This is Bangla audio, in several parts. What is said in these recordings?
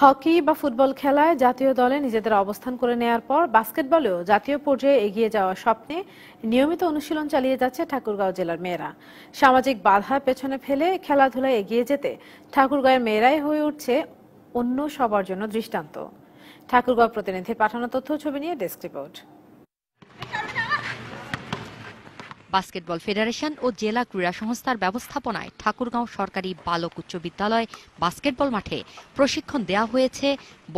হকি বা ফুটবল খেলায় জাতীয় দলে নিজেদের অবস্থান করে নেয়ার পর বাস্কেটবলেও জাতীয় পর্যায়ে এগিয়ে যাওয়ার স্বপ্নে নিয়মিত অনুশীলন চালিয়ে যাচ্ছে ঠাকুরগাঁও জেলার মেয়েরা সামাজিক বাধা পেছনে ফেলে খেলাধুলায় এগিয়ে যেতে ঠাকুরগাঁয়ের মেয়েরাই হয়ে উঠছে অন্য সবার জন্য দৃষ্টান্ত ঠাকুরগাঁও প্রতিনিধির পাঠানো তথ্য ছবি নিয়ে ডেস্ক রিপোর্ট বাস্কেটবল ফেডারেশন ও জেলা ক্রীড়া সংস্থার ব্যবস্থাপনায় ঠাকুরগাঁও সরকারি বালক উচ্চ বিদ্যালয় বাস্কেটবল মাঠে প্রশিক্ষণ দেয়া হয়েছে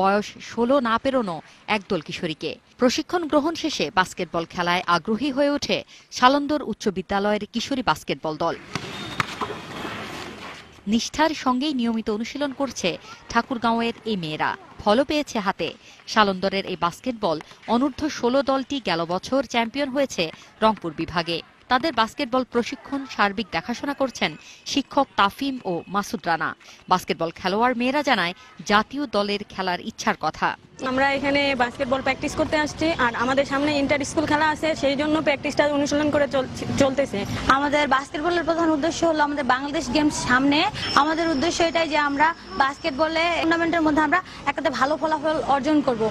বয়স ষোলো না পেরোনো একদল কিশোরীকে প্রশিক্ষণ গ্রহণ শেষে বাস্কেটবল খেলায় আগ্রহী হয়ে ওঠে সালন্দর উচ্চ বিদ্যালয়ের কিশোরী বাস্কেটবল দল নিষ্ঠার সঙ্গেই নিয়মিত অনুশীলন করছে ঠাকুরগাঁওয়ের এই মেয়েরা ফল পেয়েছে হাতে সালন্দরের এই বাস্কেটবল অনূর্ধ্ব ষোলো দলটি গেল বছর চ্যাম্পিয়ন হয়েছে রংপুর বিভাগে তাদের বাস্কেটবল প্রশিক্ষণ সার্বিক দেখাশোনা করছেন শিক্ষক তাফিম ও মাসুদ রানা বাস্কেটবল খেলোয়াড় মেয়েরা জানায় জাতীয় দলের খেলার ইচ্ছার কথা আমরা এখানে বাস্কেটবল প্র্যাকটিস করতে আসছি আর আমাদের সামনে ইন্টার স্কুল খেলা আছে সেই জন্য প্র্যাকটিসটা অনুশীলন করে চলতেছে আমাদের বাস্কেটবলের প্রধান উদ্দেশ্য হলো আমাদের বাংলাদেশ গেমস সামনে আমাদের উদ্দেশ্য এটাই যে আমরা বাস্কেটবলে টুর্নামেন্টের মধ্যে আমরা একটা ভালো ফলাফল অর্জন করব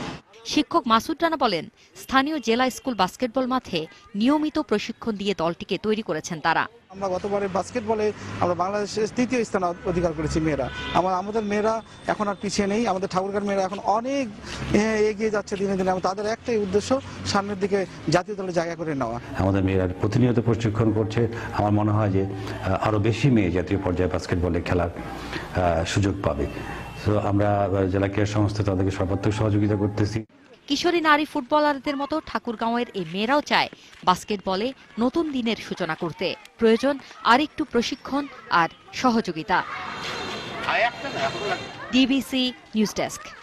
শিক্ষক মাসুদ রানা বলেন স্থানীয় জেলা স্কুল বাস্কেটবল মাঠে নিয়মিত প্রশিক্ষণ দিয়ে দলটিকে তৈরি করেছেন তারা আমরা গতবারের বাস্কেটবলে আমরা বাংলাদেশের তৃতীয় স্থান অধিকার করেছি মেয়েরা আমার আমাদের মেয়েরা এখন আর পিছিয়ে নেই আমাদের ঠাকুরগার মেয়েরা এখন অনেক এগিয়ে যাচ্ছে দিনে দিনে তাদের একটাই উদ্দেশ্য সামনের দিকে জাতীয় দলে জায়গা করে নেওয়া আমাদের মেয়েরা প্রতিনিয়ত প্রশিক্ষণ করছে আমার মনে হয় যে আরও বেশি মেয়ে জাতীয় পর্যায়ে বাস্কেটবলে খেলার সুযোগ পাবে আমরা জেলা ক্রীড়া সংস্থা তাদেরকে সর্বাত্মক সহযোগিতা করতেছি কিশোরী নারী ফুটবলারদের মতো ঠাকুরগাঁওয়ের এই মেয়েরাও চায় বাস্কেটবলে নতুন দিনের সূচনা করতে প্রয়োজন আর একটু প্রশিক্ষণ আর সহযোগিতা ডিবিসি নিউজ ডেস্ক